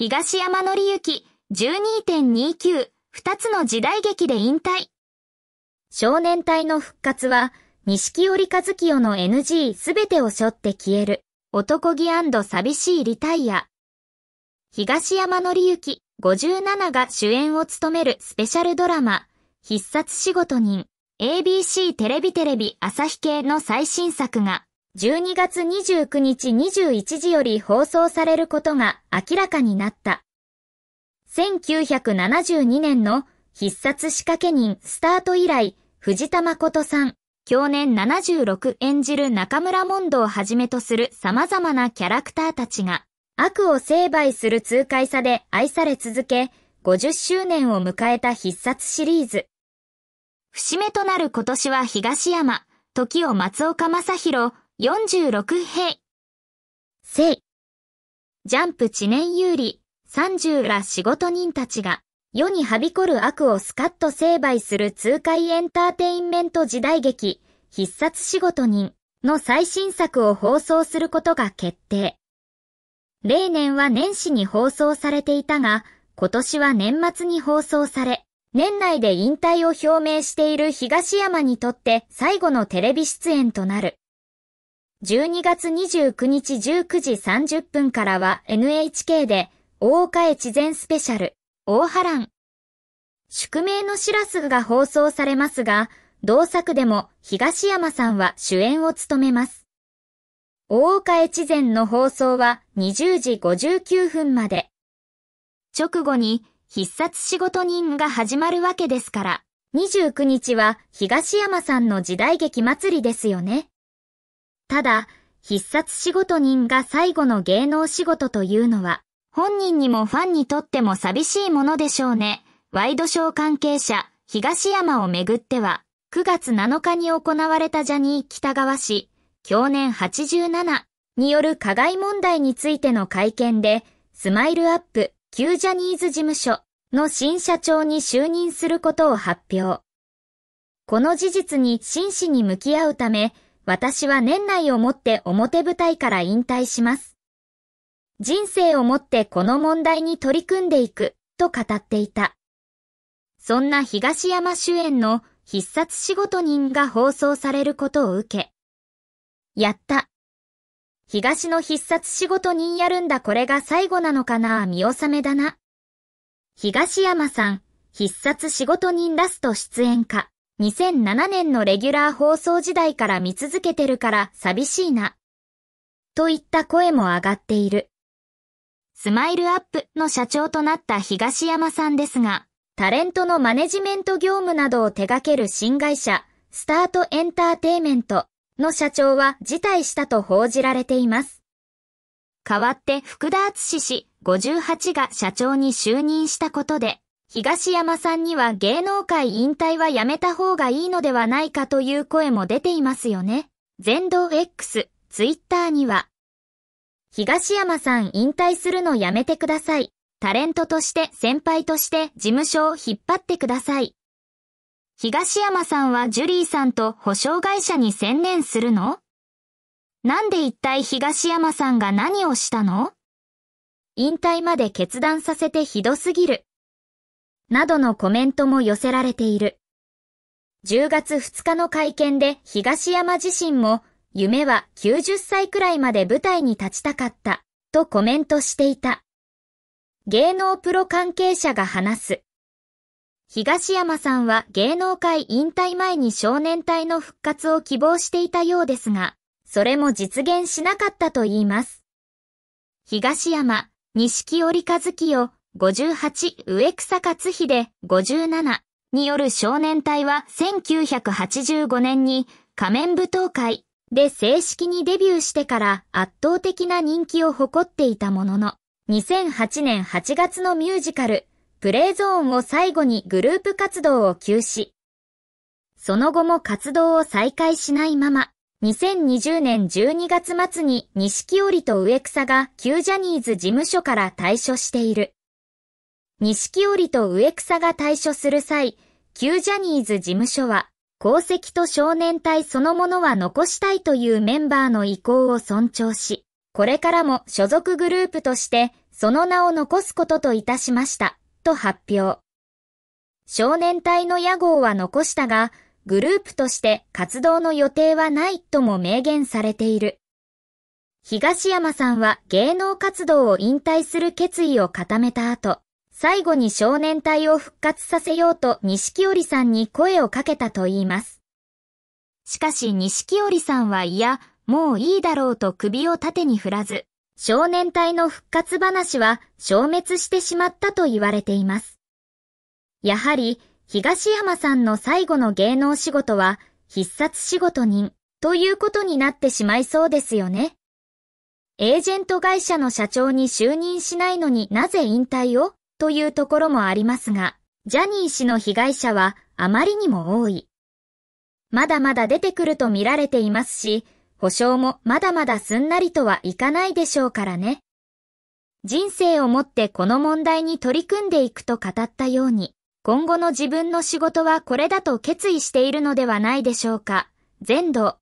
東山紀之12.29、2つの時代劇で引退。少年隊の復活は、錦織和清の NG すべてを背負って消える、男気寂しいリタイア。東山紀之57が主演を務めるスペシャルドラマ、必殺仕事人、ABC テレビテレビ朝日系の最新作が、12月29日21時より放送されることが明らかになった。1972年の必殺仕掛け人スタート以来、藤田誠さん、去年76演じる中村モンドをはじめとする様々なキャラクターたちが、悪を成敗する痛快さで愛され続け、50周年を迎えた必殺シリーズ。節目となる今年は東山、時を松岡正宏、46せい。ジャンプ知念有利、30ら仕事人たちが、世にはびこる悪をスカッと成敗する痛快エンターテインメント時代劇、必殺仕事人の最新作を放送することが決定。例年は年始に放送されていたが、今年は年末に放送され、年内で引退を表明している東山にとって最後のテレビ出演となる。12月29日19時30分からは NHK で大岡越前スペシャル、大波乱。宿命のしらすが放送されますが、同作でも東山さんは主演を務めます。大岡越前の放送は20時59分まで。直後に必殺仕事人が始まるわけですから、29日は東山さんの時代劇祭りですよね。ただ、必殺仕事人が最後の芸能仕事というのは、本人にもファンにとっても寂しいものでしょうね。ワイドショー関係者、東山をめぐっては、9月7日に行われたジャニー北川氏、去年87による加害問題についての会見で、スマイルアップ、旧ジャニーズ事務所の新社長に就任することを発表。この事実に真摯に向き合うため、私は年内をもって表舞台から引退します。人生をもってこの問題に取り組んでいく、と語っていた。そんな東山主演の必殺仕事人が放送されることを受け、やった。東の必殺仕事人やるんだこれが最後なのかな見納めだな。東山さん、必殺仕事人ラスト出演か。2007年のレギュラー放送時代から見続けてるから寂しいな。といった声も上がっている。スマイルアップの社長となった東山さんですが、タレントのマネジメント業務などを手掛ける新会社、スタートエンターテイメントの社長は辞退したと報じられています。代わって福田敦氏58が社長に就任したことで、東山さんには芸能界引退はやめた方がいいのではないかという声も出ていますよね。全道 X、ツイッターには、東山さん引退するのやめてください。タレントとして先輩として事務所を引っ張ってください。東山さんはジュリーさんと保証会社に専念するのなんで一体東山さんが何をしたの引退まで決断させてひどすぎる。などのコメントも寄せられている。10月2日の会見で東山自身も、夢は90歳くらいまで舞台に立ちたかった、とコメントしていた。芸能プロ関係者が話す。東山さんは芸能界引退前に少年隊の復活を希望していたようですが、それも実現しなかったと言います。東山、錦織和樹を、58植草勝秀57による少年隊は1985年に仮面舞踏会で正式にデビューしてから圧倒的な人気を誇っていたものの、2008年8月のミュージカル、プレイゾーンを最後にグループ活動を休止。その後も活動を再開しないまま、2020年12月末に錦織と植草が旧ジャニーズ事務所から退所している。錦織と植草が対処する際、旧ジャニーズ事務所は、功績と少年隊そのものは残したいというメンバーの意向を尊重し、これからも所属グループとしてその名を残すことといたしました、と発表。少年隊の屋号は残したが、グループとして活動の予定はないとも明言されている。東山さんは芸能活動を引退する決意を固めた後、最後に少年隊を復活させようと錦織さんに声をかけたと言います。しかし錦織さんはいや、もういいだろうと首を縦に振らず、少年隊の復活話は消滅してしまったと言われています。やはり、東山さんの最後の芸能仕事は必殺仕事人ということになってしまいそうですよね。エージェント会社の社長に就任しないのになぜ引退をというところもありますが、ジャニー氏の被害者はあまりにも多い。まだまだ出てくると見られていますし、保証もまだまだすんなりとはいかないでしょうからね。人生をもってこの問題に取り組んでいくと語ったように、今後の自分の仕事はこれだと決意しているのではないでしょうか。全土。